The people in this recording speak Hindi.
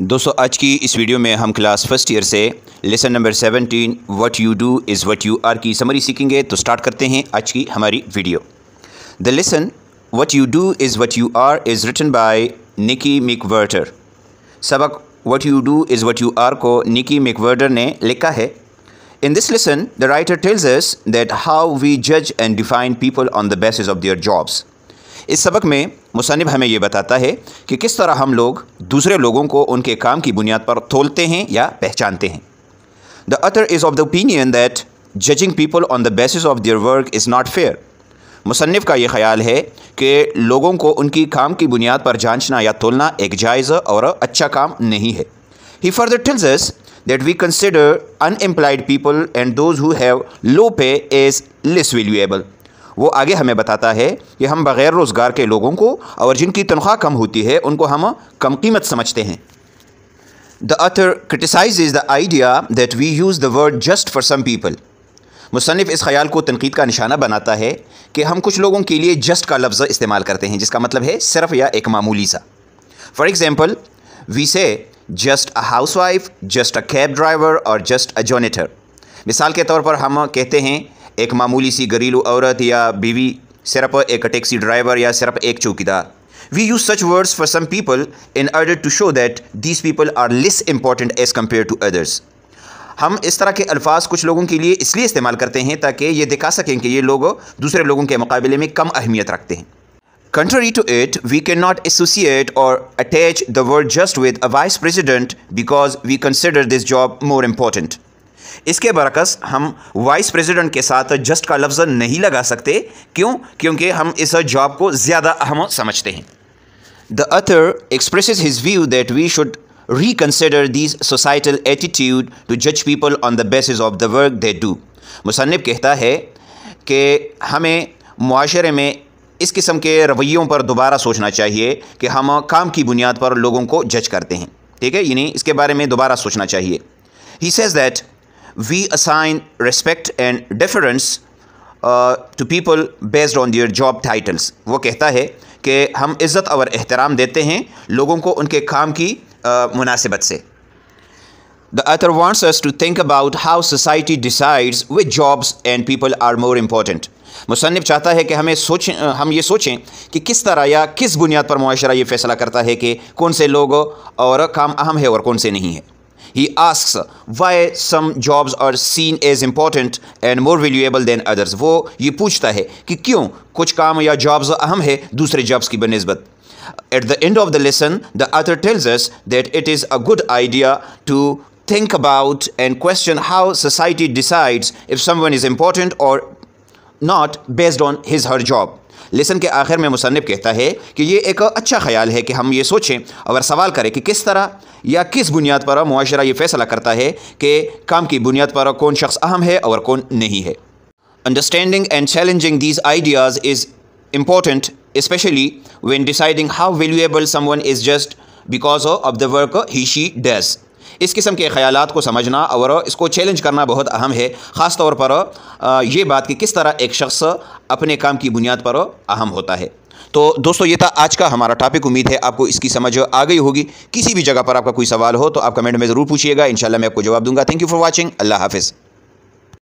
दोस्तों आज की इस वीडियो में हम क्लास फर्स्ट ईयर से lesson number 17 what you do is what you are की समरी सीखेंगे तो स्टार्ट करते हैं आज की हमारी video the lesson what you do is what you are is written by Nickie McWhirter सबक what you do is what you are को निकी मिकवर्टर ने लिखा है in this lesson the writer tells us that how we जज and define people on the basis of their jobs इस सबक में मुसनब हमें यह बताता है कि किस तरह हम लोग दूसरे लोगों को उनके काम की बुनियाद पर तोलते हैं या पहचानते हैं the other is of the opinion that judging people on the basis of their work is not fair मुसनफ़ का ये ख्याल है कि लोगों को उनकी काम की बुनियाद पर जांचना या तोलना एक जायज़ और अच्छा काम नहीं है he further tells that we consider unemployed people and those who have low pay as less valuable वो आगे हमें बताता है कि हम बग़ैर रोज़गार के लोगों को और जिनकी तनख्वाह कम होती है उनको हम कम कीमत समझते हैं the author criticize the idea that we use the word just for some people मुसनफ़ इस ख्याल को तनकीद का निशाना बनाता है कि हम कुछ लोगों के लिए जस्ट का लफ्ज़ इस्तेमाल करते हैं जिसका मतलब है सिर्फ या एक मामूली सा for example we say just a housewife just a cab driver और जस्ट अ जोनेटर मिसाल के तौर पर हम कहते हैं एक मामूली सी घरेलू औरत या बीवी सिर्फ एक टैक्सी ड्राइवर या सिर्फ एक चौकीदार We use such words for some people in order to show that these people are less important as compared to others. हम इस तरह के अल्फाज कुछ लोगों के लिए इसलिए इस्तेमाल करते हैं ताकि ये दिखा सकें कि ये लोग दूसरे लोगों के मुकाबले में कम अहमियत रखते हैं Contrary to it, we cannot associate or attach the word just with a vice president because we consider this job more important. इसके बरकस हम वाइस प्रेसिडेंट के साथ जस्ट का लफ्ज़ नहीं लगा सकते क्यों क्योंकि हम इस जॉब को ज़्यादा अहम समझते हैं the author express his view that we should reconsider this societal attitude to जज people on the base of the work they do मुसनब कहता है कि हमें माशरे में इस किस्म के रवैयों पर दोबारा सोचना चाहिए कि हम काम की बुनियाद पर लोगों को जज करते हैं ठीक है यानी इसके बारे में दोबारा सोचना चाहिए he says that we assign respect and deference to people based on their job titles वो कहता है कि हम इज़्ज़त और एहतराम देते हैं लोगों को उनके काम की uh, मुनासिबत से The author wants us to think about how society decides which jobs and people are more important मुसनफ़ चाहता है कि हमें सोचें uh, हम ये सोचें कि किस तरह या किस बुनियाद पर माशरा ये फ़ैसला करता है कि कौन से लोग और काम अहम है और कौन से नहीं है He asks why some jobs are seen as important and more valuable than others. वो ये पूछता है कि क्यों कुछ काम या jobs अहम है दूसरे jobs की बनस्बत At the end of the lesson, the author tells us that it is a good idea to think about and question how society decides if someone is important or not based on his her job lesson के आखिर में मुसनब कहता है कि ये एक अच्छा ख्याल है कि हम ये सोचें और सवाल करें कि किस तरह या किस बुनियाद पर मुआरा ये फैसला करता है कि काम की बुनियाद पर कौन शख्स अहम है और कौन नहीं है understanding and challenging these ideas is important especially when deciding how valuable someone is just because of the work he she does इस किस्म के ख्याल को समझना और इसको चैलेंज करना बहुत अहम है ख़ास तौर पर यह बात कि किस तरह एक शख्स अपने काम की बुनियाद पर अहम होता है तो दोस्तों ये था आज का हमारा टॉपिक उम्मीद है आपको इसकी समझ आ गई होगी किसी भी जगह पर आपका कोई सवाल हो तो आप कमेंट में ज़रूर पूछिएगा इन मैं आपको जवाब दूंगा thank you for watching Allah हाफिज़